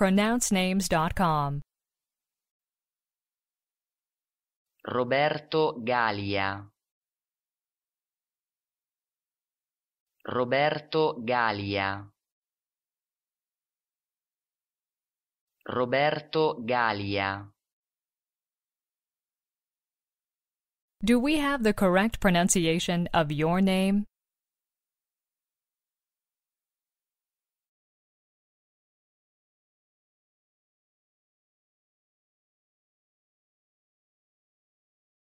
pronouncenames.com. Roberto Galia Roberto Galia Roberto Galia Do we have the correct pronunciation of your name?